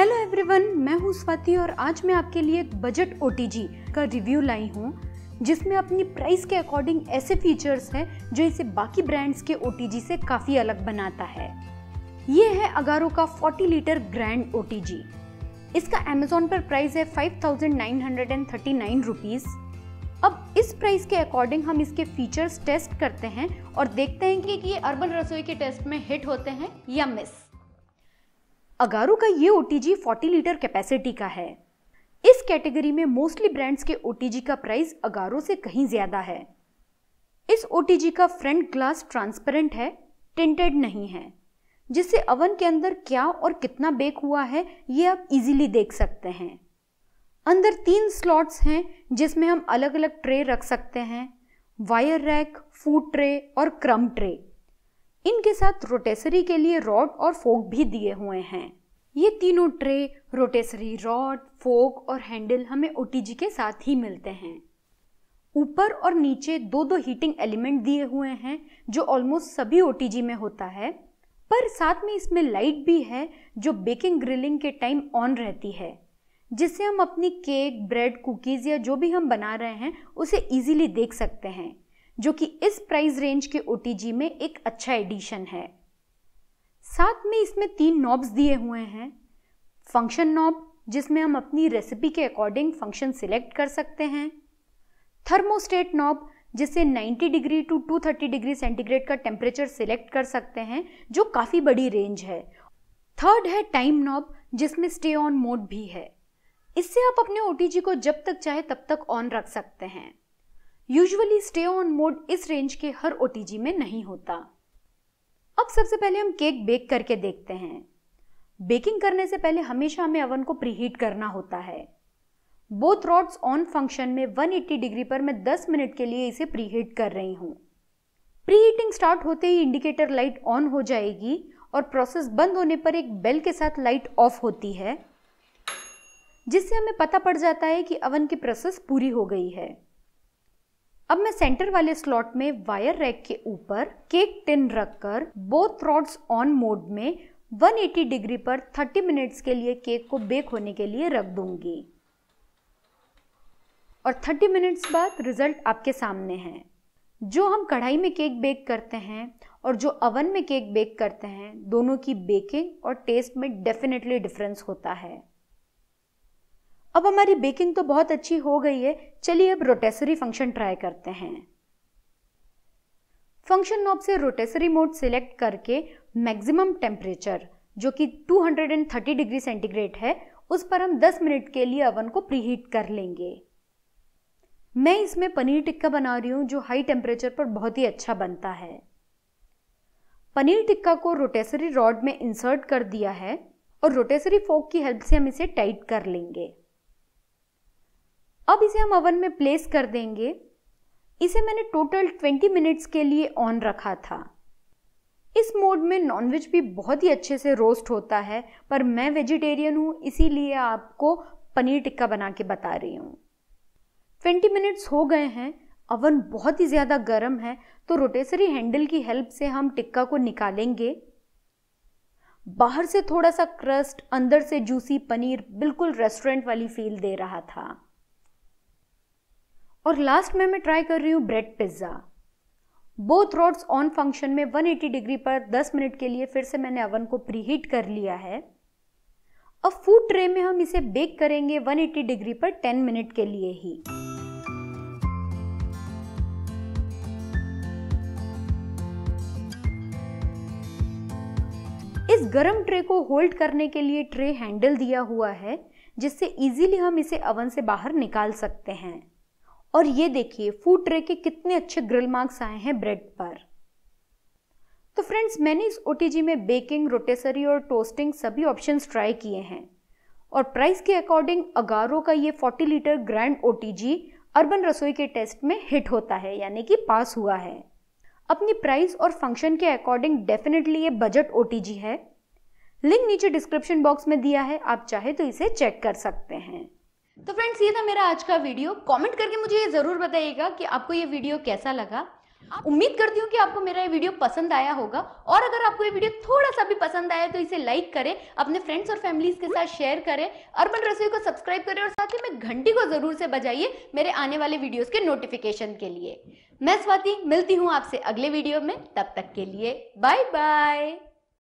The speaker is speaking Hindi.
हेलो एवरीवन मैं हूँ स्वाति और आज मैं आपके लिए एक बजट ओ का रिव्यू लाई हूँ जिसमें अपनी प्राइस के अकॉर्डिंग ऐसे फीचर्स हैं जो इसे बाकी ब्रांड्स के ओ से काफ़ी अलग बनाता है ये है अगारो का 40 लीटर ग्रैंड ओ इसका अमेजोन पर प्राइस है five thousand nine hundred and thirty nine rupees अब इस प्राइस के अकॉर्डिंग हम इसके फीचर्स टेस्ट करते हैं और देखते हैं कि ये अर्बन रसोई के टेस्ट में हिट होते हैं या मिस अगारो का ये ओ 40 लीटर कैपेसिटी का है इस कैटेगरी में मोस्टली ब्रांड्स के ओ का प्राइस अगारो से कहीं ज़्यादा है इस ओ का फ्रंट ग्लास ट्रांसपेरेंट है टिंटेड नहीं है जिससे अवन के अंदर क्या और कितना बेक हुआ है ये आप इजीली देख सकते हैं अंदर तीन स्लॉट्स हैं जिसमें हम अलग अलग ट्रे रख सकते हैं वायर रैक फूड ट्रे और क्रम ट्रे इनके साथ रोटेसरी के लिए रॉड और फोक भी दिए हुए हैं ये तीनों ट्रे रोटेसरी रॉड फोक और हैंडल हमें ओ के साथ ही मिलते हैं ऊपर और नीचे दो दो हीटिंग एलिमेंट दिए हुए हैं जो ऑलमोस्ट सभी ओ में होता है पर साथ में इसमें लाइट भी है जो बेकिंग ग्रिलिंग के टाइम ऑन रहती है जिससे हम अपनी केक ब्रेड कुकीज़ या जो भी हम बना रहे हैं उसे इजीली देख सकते हैं जो कि इस प्राइस रेंज के ओ में एक अच्छा एडिशन है साथ में इसमें तीन नॉब्स दिए हुए हैं फंक्शन नॉब जिसमें हम अपनी रेसिपी के अकॉर्डिंग फंक्शन सिलेक्ट कर सकते हैं थर्मोस्टेट नॉब जिससे 90 डिग्री टू 230 डिग्री सेंटीग्रेड का टेम्परेचर सिलेक्ट कर सकते हैं जो काफ़ी बड़ी रेंज है थर्ड है टाइम नॉब जिसमें स्टे ऑन मोड भी है इससे आप अपने ओ को जब तक चाहे तब तक ऑन रख सकते हैं यूजुअली स्टे ऑन मोड इस रेंज के हर ओ में नहीं होता अब सबसे पहले हम केक बेक करके देखते हैं बेकिंग करने से पहले हमेशा हमें अवन को प्रीहीट करना होता है बोथ रॉड्स ऑन फंक्शन में 180 डिग्री पर मैं 10 मिनट के लिए इसे प्रीहीट कर रही हूँ प्रीहीटिंग स्टार्ट होते ही इंडिकेटर लाइट ऑन हो जाएगी और प्रोसेस बंद होने पर एक बेल के साथ लाइट ऑफ होती है जिससे हमें पता पड़ जाता है कि अवन की प्रोसेस पूरी हो गई है अब मैं सेंटर वाले स्लॉट में वायर रैक के ऊपर केक टिन रखकर बोथ रॉड्स ऑन मोड में 180 डिग्री पर 30 मिनट्स के लिए केक को बेक होने के लिए रख दूंगी और 30 मिनट्स बाद रिजल्ट आपके सामने है जो हम कढ़ाई में केक बेक करते हैं और जो अवन में केक बेक करते हैं दोनों की बेकिंग और टेस्ट में डेफिनेटली डिफरेंस होता है अब हमारी बेकिंग तो बहुत अच्छी हो गई है चलिए अब रोटेसरी फंक्शन ट्राई करते हैं फंक्शन नॉब से रोटेसरी मोड सिलेक्ट करके मैक्सिमम टेम्परेचर जो कि 230 डिग्री सेंटीग्रेड है उस पर हम 10 मिनट के लिए अवन को प्रीहीट कर लेंगे मैं इसमें पनीर टिक्का बना रही हूँ जो हाई टेम्परेचर पर बहुत ही अच्छा बनता है पनीर टिक्का को रोटेसरी रॉड में इंसर्ट कर दिया है और रोटेसरी फोक की हेल्प से हम इसे टाइट कर लेंगे अब इसे हम ओवन में प्लेस कर देंगे इसे मैंने टोटल 20 मिनट्स के लिए ऑन रखा था इस मोड में नॉनवेज भी बहुत ही अच्छे से रोस्ट होता है पर मैं वेजिटेरियन हूँ इसीलिए आपको पनीर टिक्का बना के बता रही हूँ 20 मिनट्स हो गए हैं अवन बहुत ही ज़्यादा गर्म है तो रोटेसरी हैंडल की हेल्प से हम टिक्का को निकालेंगे बाहर से थोड़ा सा क्रस्ट अंदर से जूसी पनीर बिल्कुल रेस्टोरेंट वाली फील दे रहा था और लास्ट में मैं ट्राई कर रही हूँ bread pizza both rods on function में 180 डिग्री पर 10 मिनट के लिए फिर से मैंने अवन को प्रीहीट कर लिया है अब फूड ट्रे में हम इसे बेक करेंगे 180 डिग्री पर 10 मिनट के लिए ही इस गरम ट्रे को होल्ड करने के लिए ट्रे हैंडल दिया हुआ है जिससे इजीली हम इसे अवन से बाहर निकाल सकते हैं और ये देखिए फूड ट्रे के कितने अच्छे ग्रिल मार्क्स आए हैं ब्रेड पर तो फ्रेंड्स मैंने इस ओ में बेकिंग रोटेसरी और टोस्टिंग सभी ऑप्शन ट्राई किए हैं और प्राइस के अकॉर्डिंग अगारो का ये 40 लीटर ग्रैंड ओ अर्बन रसोई के टेस्ट में हिट होता है यानी कि पास हुआ है अपनी प्राइस और फंक्शन के अकॉर्डिंग डेफिनेटली ये बजट ओ है लिंक नीचे डिस्क्रिप्शन बॉक्स में दिया है आप चाहे तो इसे चेक कर सकते हैं तो फ्रेंड्स ये था मेरा आज का वीडियो कमेंट करके मुझे ये ज़रूर बताइएगा कि आपको ये वीडियो कैसा लगा उम्मीद करती हूँ कि आपको मेरा ये वीडियो पसंद आया होगा और अगर आपको ये वीडियो थोड़ा सा भी पसंद आया तो इसे लाइक करें अपने फ्रेंड्स और फैमिलीज के साथ शेयर करें अर्बन रसोई को सब्सक्राइब करें और साथ ही में घंटी को जरूर से बजाइए मेरे आने वाले वीडियोस के नोटिफिकेशन के लिए मैं स्वाति मिलती हूँ आपसे अगले वीडियो में तब तक के लिए बाय बाय